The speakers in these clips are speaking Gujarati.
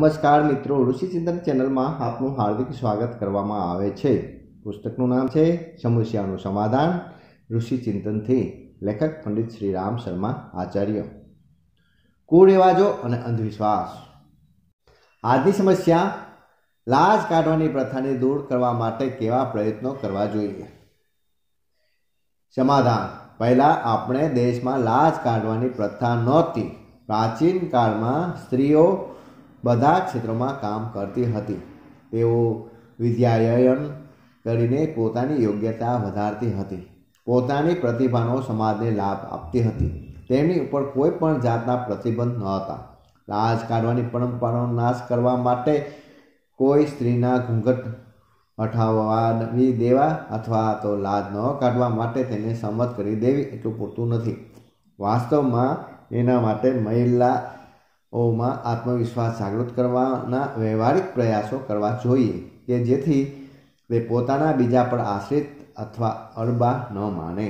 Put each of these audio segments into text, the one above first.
નમસ્કાર મિત્રો ઋષિ ચિંતન ચેનલમાં આપનું હાર્દિક સ્વાગત કરવામાં આવે છે પુસ્તકનું નામ છે સમસ્યાનું સમાધાન ઋષિ ચિંતનથી લેખક પંડિત શ્રી રામ શર્મા આચાર્ય કુરિવાજો અને અંધવિશ્વાસ આજની સમસ્યા લાજ કાઢવાની પ્રથાને દૂર કરવા માટે કેવા પ્રયત્નો કરવા જોઈએ સમાધાન પહેલાં આપણે દેશમાં લાજ કાઢવાની પ્રથા નહોતી પ્રાચીન કાળમાં સ્ત્રીઓ બધા ક્ષેત્રોમાં કામ કરતી હતી તેઓ વિદ્યાયન કરીને પોતાની યોગ્યતા વધારતી હતી પોતાની પ્રતિભાનો સમાજને લાભ આપતી હતી તેમની ઉપર કોઈ પણ જાતના પ્રતિબંધ ન હતા લાજ કાઢવાની પરંપરાનો નાશ કરવા માટે કોઈ સ્ત્રીના ઘૂંઘટ હટાવવાની દેવા અથવા તો લાજ ન કાઢવા માટે તેને સંમત કરી દેવી એટલું પૂરતું નથી વાસ્તવમાં એના માટે મહિલા ઓમાં આત્મવિશ્વાસ જાગૃત કરવાના વ્યવહારિક પ્રયાસો કરવા જોઈએ કે જેથી તે પોતાના બીજા પર આશ્રિત અથવા અડબા ન માને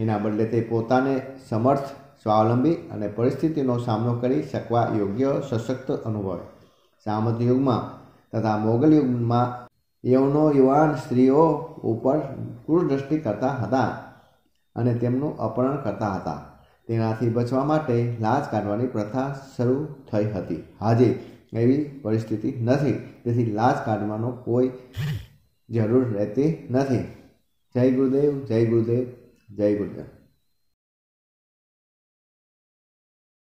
એના બદલે તે પોતાને સમર્થ સ્વાવલંબી અને પરિસ્થિતિનો સામનો કરી શકવા યોગ્ય સશક્ત અનુભવે સામંત યુગમાં તથા મોગલ યુગમાં યવનો યુવાન સ્ત્રીઓ ઉપર કુદૃષ્ટિ કરતા હતા અને તેમનું અપહરણ કરતા હતા તેનાથી બચવા માટે લાજ કાઢવાની પ્રથા શરૂ થઈ હતી આજે એવી પરિસ્થિતિ નથી તેથી લાજ કાઢવાનો કોઈ જરૂર રહેતી નથી જય ગુરુદેવ જય ગુરુદેવ જય ગુરુદેવ